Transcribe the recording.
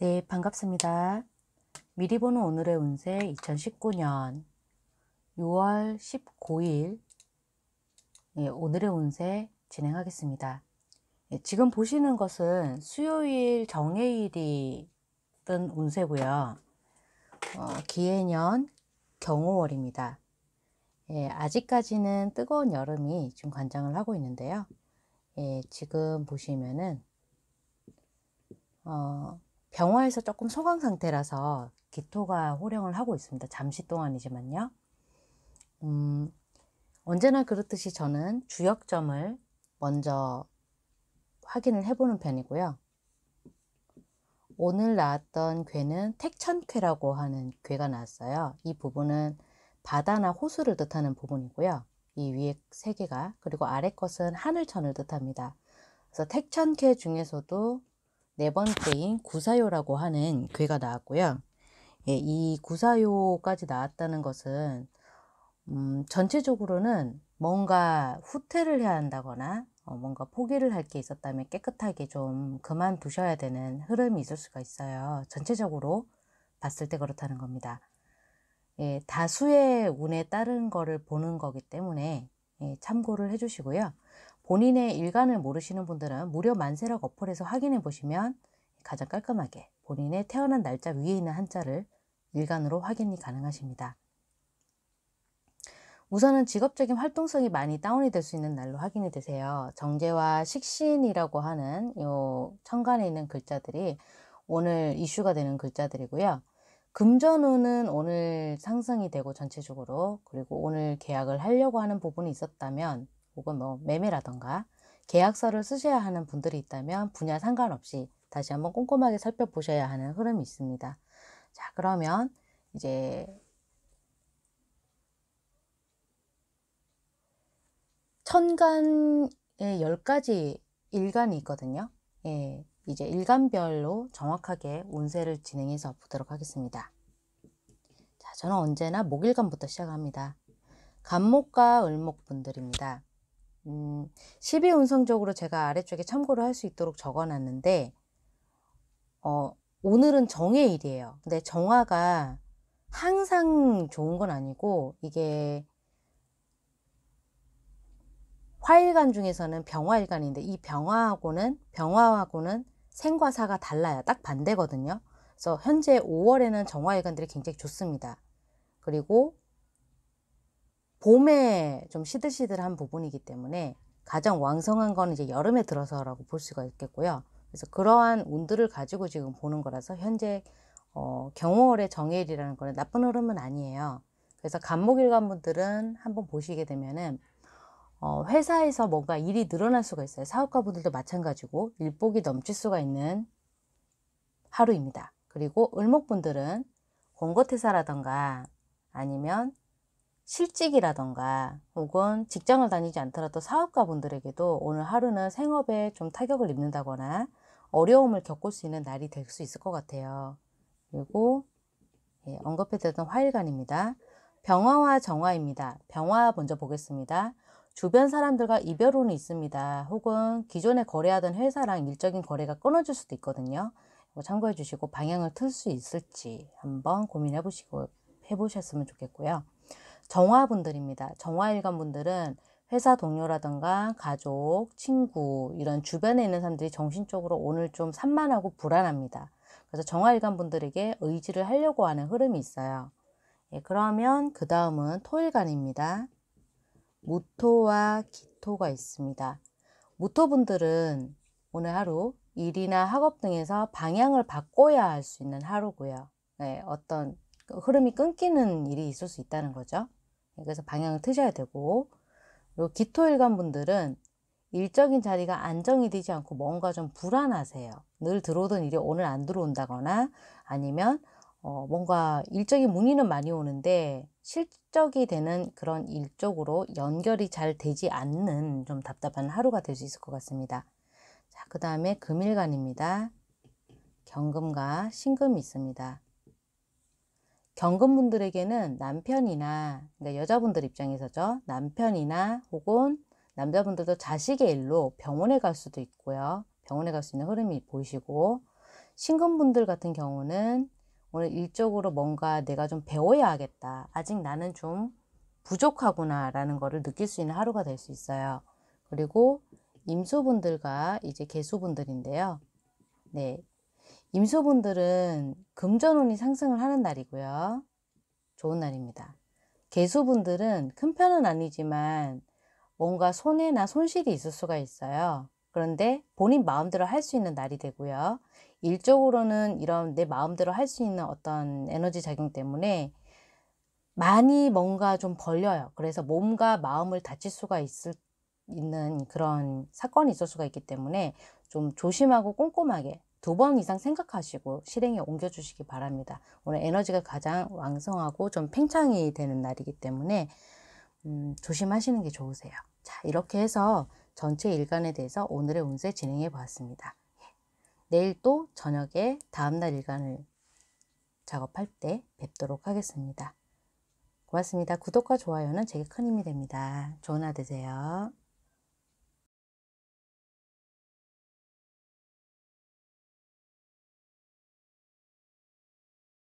네, 반갑습니다. 미리 보는 오늘의 운세 2019년 6월 19일 네, 오늘의 운세 진행하겠습니다. 네, 지금 보시는 것은 수요일 정해일이 뜬 운세고요. 어, 기해년 경호월입니다. 예, 아직까지는 뜨거운 여름이 지금 관장을 하고 있는데요. 예, 지금 보시면은 어, 병화에서 조금 소강 상태라서 기토가 호령을 하고 있습니다. 잠시 동안이지만요. 음, 언제나 그렇듯이 저는 주역점을 먼저 확인을 해보는 편이고요. 오늘 나왔던 괴는 택천괴라고 하는 괴가 나왔어요. 이 부분은 바다나 호수를 뜻하는 부분이고요. 이 위에 세 개가 그리고 아래 것은 하늘천을 뜻합니다. 그래서 택천괴 중에서도 네 번째인 구사요라고 하는 괴가 나왔고요. 예, 이 구사요까지 나왔다는 것은 음, 전체적으로는 뭔가 후퇴를 해야 한다거나 어, 뭔가 포기를 할 게 있었다면 깨끗하게 좀 그만두셔야 되는 흐름이 있을 수가 있어요. 전체적으로 봤을 때 그렇다는 겁니다. 예, 다수의 운에 따른 거를 보는 거기 때문에 예, 참고를 해주시고요. 본인의 일간을 모르시는 분들은 무료 만세력 어플에서 확인해 보시면 가장 깔끔하게 본인의 태어난 날짜 위에 있는 한자를 일간으로 확인이 가능하십니다. 우선은 직업적인 활동성이 많이 다운이 될 수 있는 날로 확인이 되세요. 정제와 식신이라고 하는 요 천간에 있는 글자들이 오늘 이슈가 되는 글자들이고요. 금전운은 오늘 상승이 되고 전체적으로 그리고 오늘 계약을 하려고 하는 부분이 있었다면 혹은 뭐 매매라던가 계약서를 쓰셔야 하는 분들이 있다면 분야 상관없이 다시 한번 꼼꼼하게 살펴보셔야 하는 흐름이 있습니다. 자, 그러면 이제 천간에 0가지 일간이 있거든요. 예, 이제 일간별로 정확하게 운세를 진행해서 보도록 하겠습니다. 자, 저는 언제나 목일간부터 시작합니다. 간목과 을목 분들입니다. 음, 12운성적으로 제가 아래쪽에 참고를 할 수 있도록 적어놨는데 어, 오늘은 정의 일이에요. 근데 정화가 항상 좋은 건 아니고 이게 화일간 중에서는 병화일간인데 이 병화하고는 병화하고는 생과 사가 달라요. 딱 반대거든요. 그래서 현재 5월에는 정화일간들이 굉장히 좋습니다. 그리고 봄에 좀 시들시들한 부분이기 때문에 가장 왕성한 건 이제 여름에 들어서라고 볼 수가 있겠고요. 그래서 그러한 운들을 가지고 지금 보는 거라서 현재 어, 경월의 정해일이라는 거는 나쁜 흐름은 아니에요. 그래서 간목일간 분들은 한번 보시게 되면은 어, 회사에서 뭔가 일이 늘어날 수가 있어요. 사업가 분들도 마찬가지고 일복이 넘칠 수가 있는 하루입니다. 그리고 을목 분들은 권고태사라던가 아니면 실직이라던가 혹은 직장을 다니지 않더라도 사업가 분들에게도 오늘 하루는 생업에 좀 타격을 입는다거나 어려움을 겪을 수 있는 날이 될 수 있을 것 같아요. 그리고 예, 언급해드렸던 화일간입니다. 병화와 정화입니다. 병화 먼저 보겠습니다. 주변 사람들과 이별운이 있습니다. 혹은 기존에 거래하던 회사랑 일적인 거래가 끊어질 수도 있거든요. 참고해 주시고 방향을 틀 수 있을지 한번 고민해 보시고 해보셨으면 좋겠고요. 정화분들입니다. 정화일관분들은 회사 동료라든가 가족, 친구 이런 주변에 있는 사람들이 정신적으로 오늘 좀 산만하고 불안합니다. 그래서 정화일관분들에게 의지를 하려고 하는 흐름이 있어요. 예, 그러면 그 다음은 토일간입니다. 무토와 기토가 있습니다. 무토분들은 오늘 하루 일이나 학업 등에서 방향을 바꿔야 할 수 있는 하루고요. 네, 어떤 그 흐름이 끊기는 일이 있을 수 있다는 거죠. 네, 그래서 방향을 트셔야 되고 그리고 기토일간 분들은 일적인 자리가 안정이 되지 않고 뭔가 좀 불안하세요. 늘 들어오던 일이 오늘 안 들어온다거나 아니면 어 뭔가 일적인 문의는 많이 오는데 실적이 되는 그런 일 쪽으로 연결이 잘 되지 않는 좀 답답한 하루가 될 수 있을 것 같습니다. 자, 그 다음에 금일간입니다. 경금과 신금이 있습니다. 경금분들에게는 남편이나 그러니까 여자분들 입장에서죠. 남편이나 혹은 남자분들도 자식의 일로 병원에 갈 수도 있고요. 병원에 갈 수 있는 흐름이 보이시고 신금분들 같은 경우는 오늘 일적으로 뭔가 내가 좀 배워야 하겠다. 아직 나는 좀 부족하구나 라는 것을 느낄 수 있는 하루가 될 수 있어요. 그리고 임수분들과 이제 개수분들인데요. 네, 임수분들은 금전운이 상승을 하는 날이고요. 좋은 날입니다. 개수분들은 큰 편은 아니지만 뭔가 손해나 손실이 있을 수가 있어요. 그런데 본인 마음대로 할 수 있는 날이 되고요. 일적으로는 이런 내 마음대로 할 수 있는 어떤 에너지 작용 때문에 많이 뭔가 좀 벌려요. 그래서 몸과 마음을 다칠 수가 있을, 있는 그런 사건이 있을 수가 있기 때문에 좀 조심하고 꼼꼼하게 두번 이상 생각하시고 실행에 옮겨주시기 바랍니다. 오늘 에너지가 가장 왕성하고 좀 팽창이 되는 날이기 때문에 음, 조심하시는 게 좋으세요. 자, 이렇게 해서 전체 일간에 대해서 오늘의 운세 진행해 보았습니다. 예. 내일 또 저녁에 다음날 일간을 작업할 때 뵙도록 하겠습니다. 고맙습니다. 구독과 좋아요는 제게 큰 힘이 됩니다. 좋은 하루 되세요.